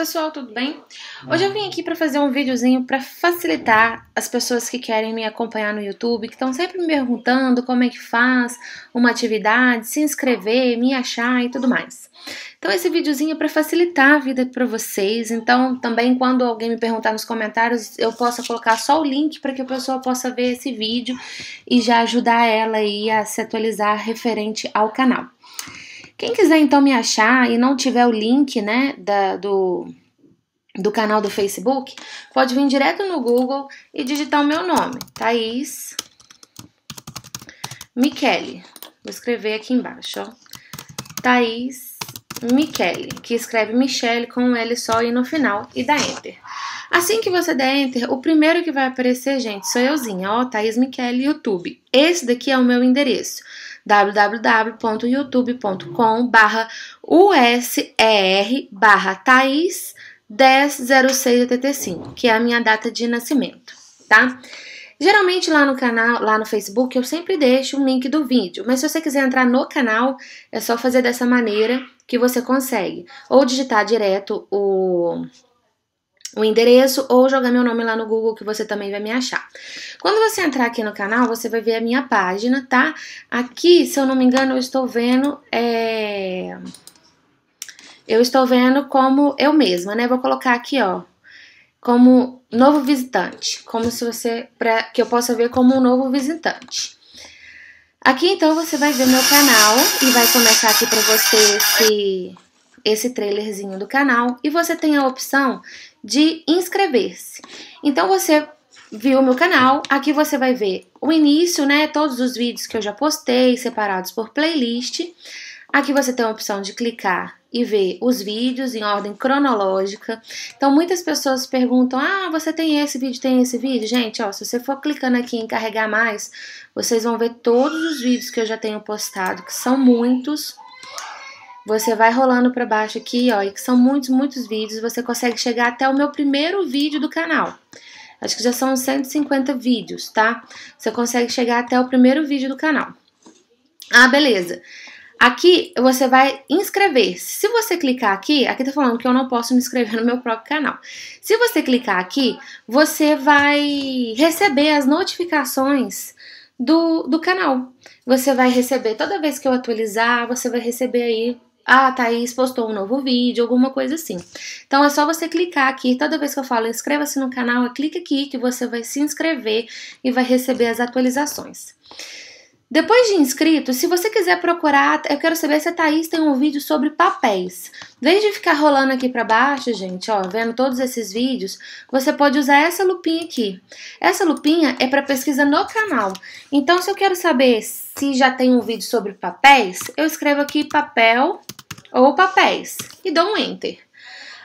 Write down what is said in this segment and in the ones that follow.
pessoal, tudo bem? Uhum. Hoje eu vim aqui para fazer um videozinho para facilitar as pessoas que querem me acompanhar no YouTube, que estão sempre me perguntando como é que faz uma atividade, se inscrever, me achar e tudo mais. Então esse videozinho é para facilitar a vida para vocês. Então também quando alguém me perguntar nos comentários, eu possa colocar só o link para que a pessoa possa ver esse vídeo e já ajudar ela aí a se atualizar referente ao canal. Quem quiser então me achar e não tiver o link, né, da, do, do canal do Facebook, pode vir direto no Google e digitar o meu nome, Thaís Michele. Vou escrever aqui embaixo, ó. Thaís Michele, que escreve Michele com um L só e no final, e dá Enter. Assim que você der Enter, o primeiro que vai aparecer, gente, sou euzinha, ó, Thaís Michele, YouTube. Esse daqui é o meu endereço www.youtube.com barra user barra Thaís 100685, que é a minha data de nascimento, tá? Geralmente lá no canal, lá no Facebook, eu sempre deixo um link do vídeo, mas se você quiser entrar no canal, é só fazer dessa maneira que você consegue. Ou digitar direto o o endereço ou jogar meu nome lá no Google que você também vai me achar. Quando você entrar aqui no canal, você vai ver a minha página, tá? Aqui, se eu não me engano, eu estou vendo. É... Eu estou vendo como eu mesma, né? Vou colocar aqui, ó, como novo visitante, como se você para que eu possa ver como um novo visitante. Aqui então você vai ver meu canal e vai começar aqui para você esse esse trailerzinho do canal e você tem a opção de inscrever-se. Então você viu o meu canal, aqui você vai ver o início, né, todos os vídeos que eu já postei, separados por playlist. Aqui você tem a opção de clicar e ver os vídeos em ordem cronológica. Então, muitas pessoas perguntam: ah, você tem esse vídeo, tem esse vídeo? Gente, ó, se você for clicando aqui em carregar mais, vocês vão ver todos os vídeos que eu já tenho postado, que são muitos. Você vai rolando para baixo aqui, ó, e que são muitos, muitos vídeos, você consegue chegar até o meu primeiro vídeo do canal. Acho que já são 150 vídeos, tá? Você consegue chegar até o primeiro vídeo do canal. Ah, beleza. Aqui você vai inscrever. Se você clicar aqui, aqui tá falando que eu não posso me inscrever no meu próprio canal. Se você clicar aqui, você vai receber as notificações do, do canal. Você vai receber toda vez que eu atualizar, você vai receber aí ah, a tá, Thaís postou um novo vídeo, alguma coisa assim. Então é só você clicar aqui, toda vez que eu falo inscreva-se no canal, clica aqui que você vai se inscrever e vai receber as atualizações. Depois de inscrito, se você quiser procurar, eu quero saber se a Thaís tem um vídeo sobre papéis. Desde ficar rolando aqui para baixo, gente, ó, vendo todos esses vídeos, você pode usar essa lupinha aqui. Essa lupinha é para pesquisa no canal. Então, se eu quero saber se já tem um vídeo sobre papéis, eu escrevo aqui papel ou papéis e dou um enter.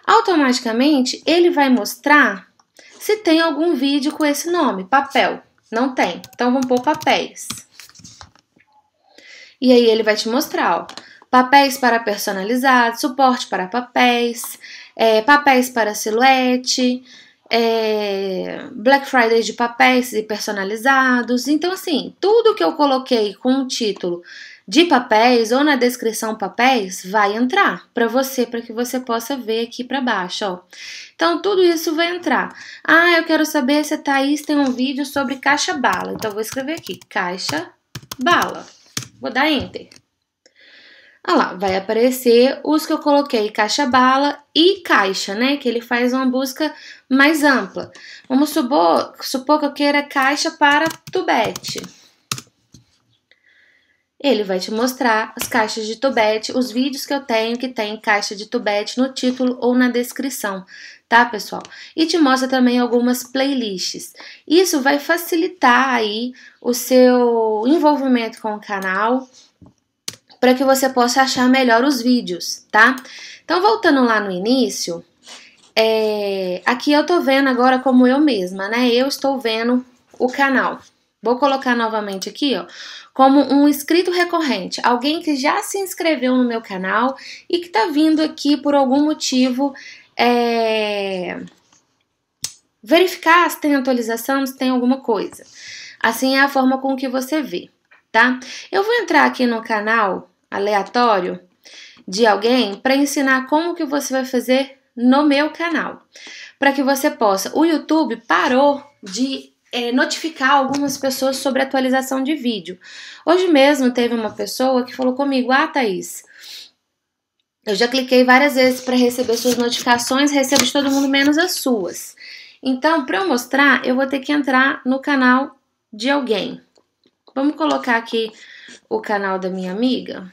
Automaticamente, ele vai mostrar se tem algum vídeo com esse nome, papel. Não tem. Então, vamos pôr papéis. E aí ele vai te mostrar, ó, papéis para personalizados, suporte para papéis, é, papéis para silhuete, é, Black Friday de papéis e personalizados. Então, assim, tudo que eu coloquei com o título de papéis ou na descrição papéis vai entrar para você, para que você possa ver aqui para baixo, ó. Então, tudo isso vai entrar. Ah, eu quero saber se a Thaís tem um vídeo sobre caixa bala. Então, vou escrever aqui, caixa bala. Vou dar Enter. Olha ah lá, vai aparecer os que eu coloquei caixa bala e caixa, né? Que ele faz uma busca mais ampla. Vamos supor, supor que eu queira caixa para tubete. Ele vai te mostrar as caixas de tubete, os vídeos que eu tenho que tem caixa de tubete no título ou na descrição, tá, pessoal? E te mostra também algumas playlists. Isso vai facilitar aí o seu envolvimento com o canal para que você possa achar melhor os vídeos, tá? Então, voltando lá no início, é, aqui eu tô vendo agora como eu mesma, né? Eu estou vendo o canal. Vou colocar novamente aqui, ó como um inscrito recorrente, alguém que já se inscreveu no meu canal e que está vindo aqui por algum motivo é... verificar se tem atualização, se tem alguma coisa. Assim é a forma com que você vê, tá? Eu vou entrar aqui no canal aleatório de alguém para ensinar como que você vai fazer no meu canal, para que você possa. O YouTube parou de é, notificar algumas pessoas sobre atualização de vídeo. Hoje mesmo teve uma pessoa que falou comigo: Ah, Thaís, eu já cliquei várias vezes para receber suas notificações, recebo de todo mundo menos as suas. Então, para eu mostrar, eu vou ter que entrar no canal de alguém. Vamos colocar aqui o canal da minha amiga.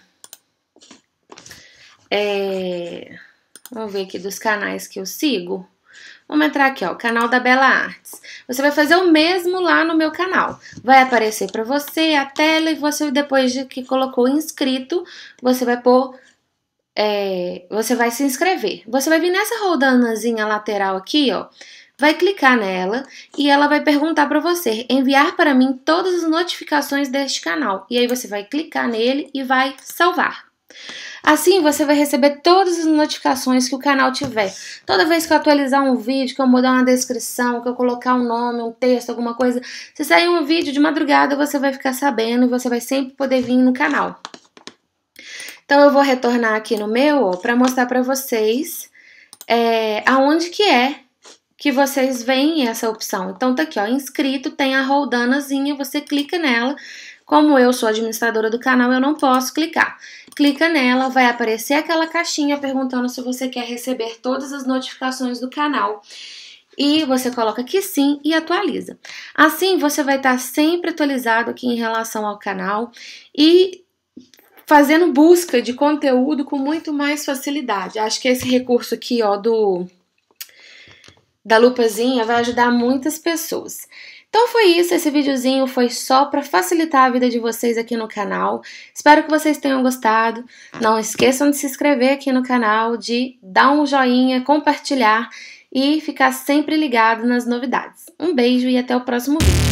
É... Vamos ver aqui dos canais que eu sigo. Vamos entrar aqui, ó, canal da Bela Artes. Você vai fazer o mesmo lá no meu canal. Vai aparecer para você a tela e você, depois de que colocou inscrito, você vai pôr... É, você vai se inscrever. Você vai vir nessa roldanazinha lateral aqui, ó. Vai clicar nela e ela vai perguntar para você enviar para mim todas as notificações deste canal. E aí você vai clicar nele e vai salvar. Assim você vai receber todas as notificações que o canal tiver. Toda vez que eu atualizar um vídeo, que eu mudar uma descrição, que eu colocar um nome, um texto, alguma coisa, se sair um vídeo de madrugada, você vai ficar sabendo e você vai sempre poder vir no canal. Então eu vou retornar aqui no meu para mostrar para vocês é, aonde que é que vocês veem essa opção. Então tá aqui, ó, inscrito, tem a roldanazinha, você clica nela como eu sou administradora do canal, eu não posso clicar. Clica nela, vai aparecer aquela caixinha perguntando se você quer receber todas as notificações do canal. E você coloca que sim e atualiza. Assim você vai estar sempre atualizado aqui em relação ao canal e fazendo busca de conteúdo com muito mais facilidade. Acho que esse recurso aqui, ó, do da lupazinha vai ajudar muitas pessoas. Então foi isso, esse videozinho foi só para facilitar a vida de vocês aqui no canal. Espero que vocês tenham gostado. Não esqueçam de se inscrever aqui no canal, de dar um joinha, compartilhar e ficar sempre ligado nas novidades. Um beijo e até o próximo vídeo.